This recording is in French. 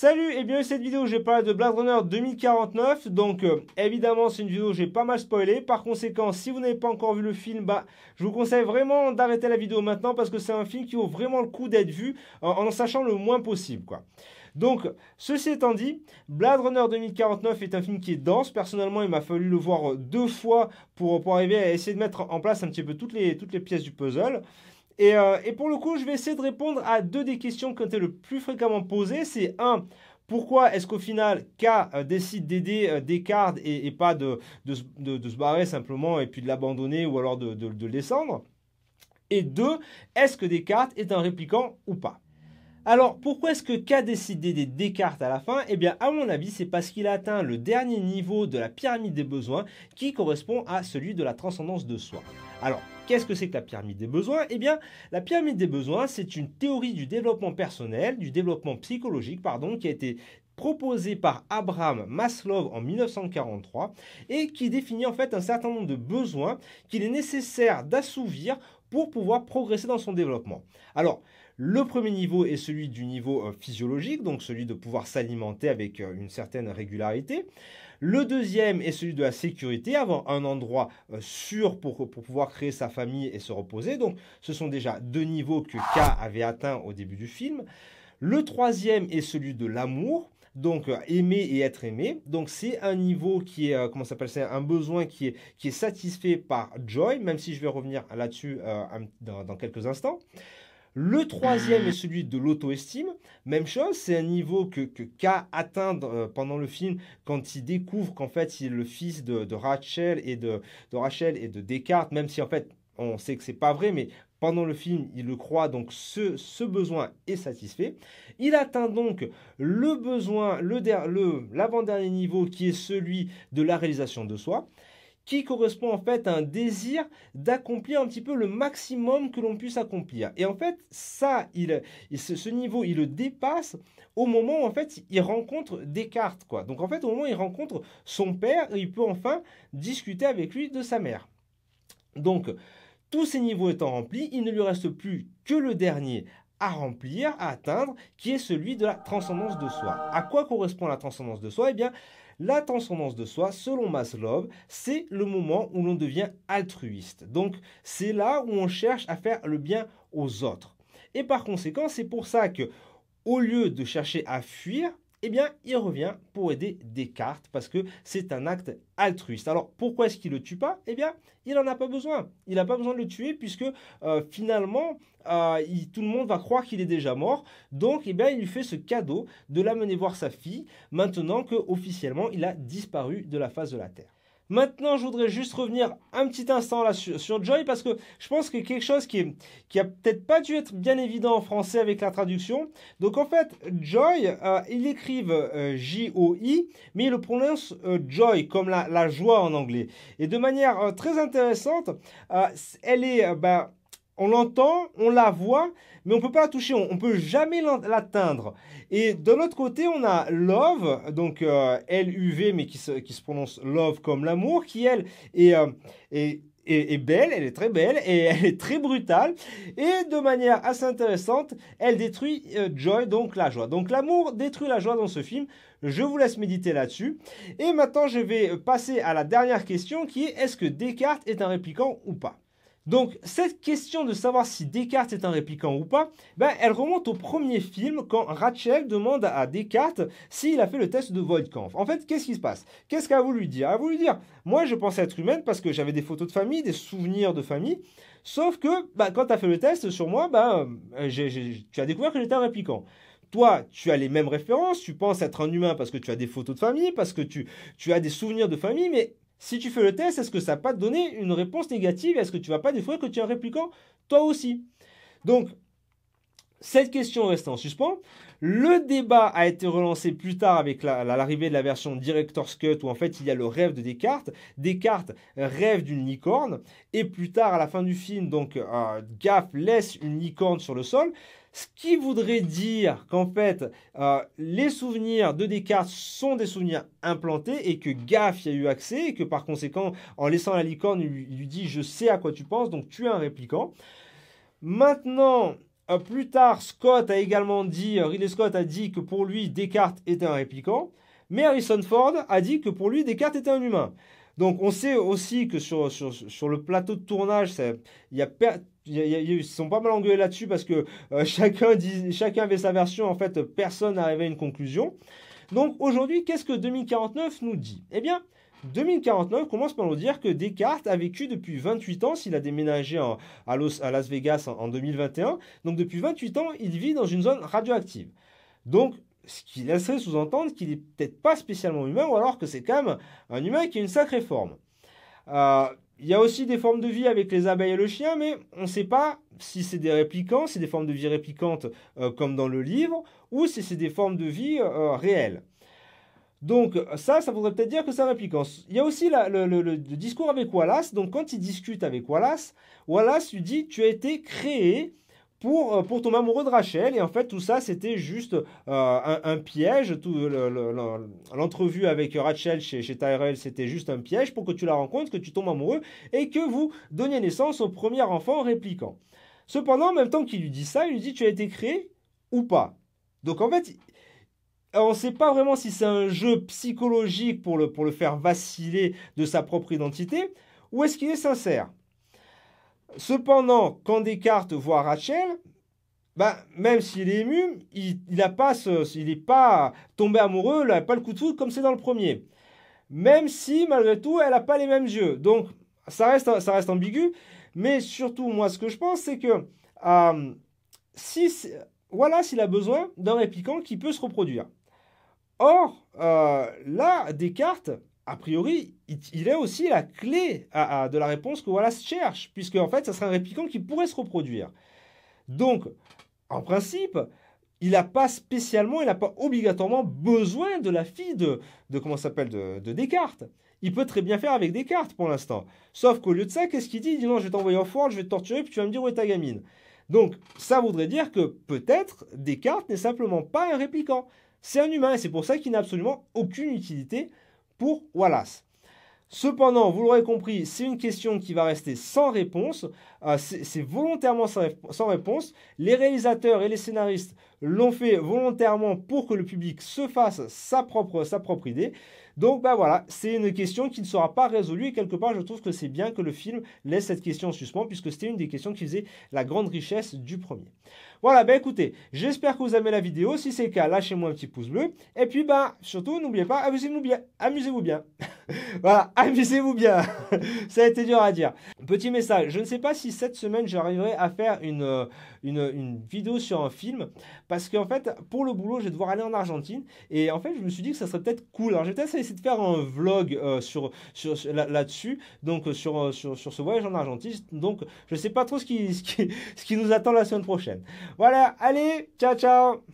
Salut et eh bienvenue cette vidéo, j'ai parlé de Blade Runner 2049, donc euh, évidemment c'est une vidéo où j'ai pas mal spoilé, par conséquent si vous n'avez pas encore vu le film, bah, je vous conseille vraiment d'arrêter la vidéo maintenant parce que c'est un film qui vaut vraiment le coup d'être vu euh, en, en sachant le moins possible quoi. Donc, ceci étant dit, Blade Runner 2049 est un film qui est dense. Personnellement, il m'a fallu le voir euh, deux fois pour, arriver à essayer de mettre en place un petit peu toutes les, toutes les pièces du puzzle. Euh, et, pour le coup, je vais essayer de répondre à deux des questions qui ont été le plus fréquemment posées. C'est un, pourquoi est-ce qu'au final K euh, décide d'aider euh, Descartes et, pas de, se barrer simplement et puis de l'abandonner ou alors de, le descendre Et deux, est-ce que Descartes est un répliquant ou pas alors pourquoi est-ce que K a décidé des Descartes à la fin Eh bien à mon avis c'est parce qu'il a atteint le dernier niveau de la pyramide des besoins qui correspond à celui de la transcendance de soi. Alors qu'est-ce que c'est que la pyramide des besoins Eh bien la pyramide des besoins c'est une théorie du développement personnel, du développement psychologique pardon, qui a été proposée par Abraham Maslow en 1943 et qui définit en fait un certain nombre de besoins qu'il est nécessaire d'assouvir pour pouvoir progresser dans son développement. Alors, le premier niveau est celui du niveau euh, physiologique, donc celui de pouvoir s'alimenter avec euh, une certaine régularité. Le deuxième est celui de la sécurité, avoir un endroit euh, sûr pour, pouvoir créer sa famille et se reposer. Donc ce sont déjà deux niveaux que K avait atteints au début du film. Le troisième est celui de l'amour. Donc aimer et être aimé. Donc c'est un niveau qui est comment s'appelle c'est un besoin qui est satisfait par Joy, même si je vais revenir là-dessus dans quelques instants. Le troisième est celui de l'auto-estime. Même chose, c'est un niveau que, que K atteint euh, pendant le film quand il découvre qu'en fait il est le fils de, Rachel et de, Rachel et de Descartes, même si en fait on sait que c'est pas vrai, mais pendant le film il le croit, donc ce, besoin est satisfait. Il atteint donc le besoin, l'avant-dernier niveau qui est celui de la réalisation de soi qui correspond en fait à un désir d'accomplir un petit peu le maximum que l'on puisse accomplir. Et en fait, ça, il, ce niveau, il le dépasse au moment où en fait il rencontre Descartes. Quoi. Donc en fait, au moment où il rencontre son père, il peut enfin discuter avec lui de sa mère. Donc, tous ces niveaux étant remplis, il ne lui reste plus que le dernier à remplir, à atteindre, qui est celui de la transcendance de soi. À quoi correspond la transcendance de soi Eh bien, la transcendance de soi, selon Maslow, c'est le moment où l'on devient altruiste. Donc c'est là où on cherche à faire le bien aux autres. Et par conséquent, c'est pour ça que, au lieu de chercher à fuir, eh bien, il revient pour aider Descartes parce que c'est un acte altruiste. Alors, pourquoi est-ce qu'il ne le tue pas Eh bien, il n'en a pas besoin. Il n'a pas besoin de le tuer puisque euh, finalement, euh, tout le monde va croire qu'il est déjà mort. Donc, eh bien, il lui fait ce cadeau de l'amener voir sa fille maintenant qu'officiellement, il a disparu de la face de la Terre. Maintenant, je voudrais juste revenir un petit instant là sur, Joy parce que je pense que quelque chose qui, est, qui a peut-être pas dû être bien évident en français avec la traduction. Donc en fait, Joy, il euh, ils l'écrivent euh, J-O-I, mais ils le prononcent euh, Joy comme la, la, joie en anglais. Et de manière très intéressante, elle est bah, on l'entend, on la voit, mais on peut pas la toucher, on, ne peut jamais l'atteindre. Et de l'autre côté, on a love, donc euh, L-U-V, mais qui se, prononce love comme l'amour, qui elle euh, est, belle, elle est très belle, et elle est très brutale, et de manière assez intéressante, elle détruit euh, joy, donc la joie. Donc l'amour détruit la joie dans ce film, je vous laisse méditer là-dessus. Et maintenant, je vais passer à la dernière question qui est, est-ce que Descartes est un réplicant ou pas donc cette question de savoir si Descartes est un réplicant ou pas, ben, elle remonte au premier film quand Rachel demande à Descartes s'il a fait le test de Voidkampf. En fait, qu'est-ce qui se passe Qu'est-ce qu'elle a voulu dire Elle a voulu dire, moi je pensais être humaine parce que j'avais des photos de famille, des souvenirs de famille, sauf que ben, quand tu as fait le test sur moi, ben, euh, tu as découvert que j'étais un répliquant toi, tu as les mêmes références, tu penses être un humain parce que tu as des photos de famille, parce que tu, tu as des souvenirs de famille, mais si tu fais le test, est-ce que ça va pas te donner une réponse négative Est-ce que tu vas pas découvrir que tu es un répliquant toi aussi Donc, cette question reste en suspens. Le débat a été relancé plus tard avec l'arrivée de la version Director's Cut où en fait il y a le rêve de Descartes. Descartes rêve d'une licorne et plus tard à la fin du film, donc euh, Gaff laisse une licorne sur le sol. Ce qui voudrait dire qu'en fait, euh, les souvenirs de Descartes sont des souvenirs implantés et que Gaff y a eu accès et que par conséquent, en laissant la licorne, il lui dit Je sais à quoi tu penses, donc tu es un répliquant. Maintenant, euh, plus tard, Scott a également dit, euh, Ridley Scott a dit que pour lui, Descartes était un répliquant, mais Harrison Ford a dit que pour lui, Descartes était un humain. Donc on sait aussi que sur, le plateau de tournage, il y a ils sont pas mal engueulés là-dessus parce que euh, chacun, chacun avait sa version, en fait, personne n'arrivait à une conclusion. Donc aujourd'hui, qu'est-ce que 2049 nous dit Eh bien, 2049 commence par nous dire que Descartes a vécu depuis 28 ans, s'il a déménagé à, Las Vegas en, 2021, donc depuis 28 ans, il vit dans une zone radioactive. Donc, ce qui laisserait sous-entendre qu'il n'est peut-être pas spécialement humain, ou alors que c'est quand même un humain qui a une sacrée forme. Euh, il y a aussi des formes de vie avec les abeilles et le chien, mais on ne sait pas si c'est des réplicants, si c'est des formes de vie réplicantes euh, comme dans le livre, ou si c'est des formes de vie euh, réelles. Donc ça, ça voudrait peut-être dire que ça répliquant. Il y a aussi le, discours avec Wallace. Donc quand il discute avec Wallace, Wallace lui dit, tu as été créé pour, euh, pour tomber amoureux de Rachel. Et en fait, tout ça, c'était juste euh, un, piège. Tout l'entrevue avec Rachel chez, chez Tyrell, c'était juste un piège pour que tu la rencontres, que tu tombes amoureux et que vous donniez naissance au premier enfant répliquant. Cependant, en même temps qu'il lui dit ça, il lui dit Tu as été créé ou pas Donc en fait, euh, on ne sait pas vraiment si c'est un jeu psychologique pour le, pour le faire vaciller de sa propre identité, ou est-ce qu'il est sincère Cependant, quand Descartes voit Rachel, bah, même s'il est ému, il n'est il pas, pas, tombé amoureux, il n'a pas le coup de foudre comme c'est dans le premier. Même si, malgré tout, elle n'a pas les mêmes yeux. Donc, ça reste, ça reste ambigu. Mais surtout, moi, ce que je pense, c'est que euh, si, voilà s'il a besoin d'un répliquant qui peut se reproduire. Or, euh, là, Descartes, a priori, il, est aussi la clé de la réponse que Wallace cherche, puisque en fait, ça serait un réplicant qui pourrait se reproduire. Donc, en principe, il n'a pas spécialement, il n'a pas obligatoirement besoin de la fille de, de comment s'appelle, de, Descartes. Il peut très bien faire avec Descartes pour l'instant. Sauf qu'au lieu de ça, qu'est-ce qu'il dit Il dit non, je vais t'envoyer en forge, je vais te torturer, puis tu vas me dire où est ta gamine. Donc, ça voudrait dire que peut-être Descartes n'est simplement pas un répliquant c'est un humain et c'est pour ça qu'il n'a absolument aucune utilité pour Wallace. Cependant, vous l'aurez compris, c'est une question qui va rester sans réponse. Euh, c'est volontairement sans réponse. Les réalisateurs et les scénaristes l'ont fait volontairement pour que le public se fasse sa propre, sa propre idée. Donc ben voilà, c'est une question qui ne sera pas résolue et quelque part je trouve que c'est bien que le film laisse cette question en suspens puisque c'était une des questions qui faisait la grande richesse du premier. Voilà, ben écoutez, j'espère que vous aimez la vidéo. Si c'est le cas, lâchez-moi un petit pouce bleu. Et puis, ben, surtout, n'oubliez pas, amusez-vous bien. Amusez-vous bien. voilà, amusez-vous bien. Ça a été dur à dire. Petit message, je ne sais pas si cette semaine, j'arriverai à faire euh, une, une, vidéo sur un film. Parce qu'en fait, pour le boulot, je vais devoir aller en Argentine. Et en fait, je me suis dit que ça serait peut-être cool. Alors, j'ai peut-être essayé de faire un vlog euh, sur, sur, là-dessus. donc, euh, sur, sur, sur, ce voyage en Argentine. Donc, je ne sais pas trop ce qui, ce qui nous attend la semaine prochaine. Voilà, allez, ciao ciao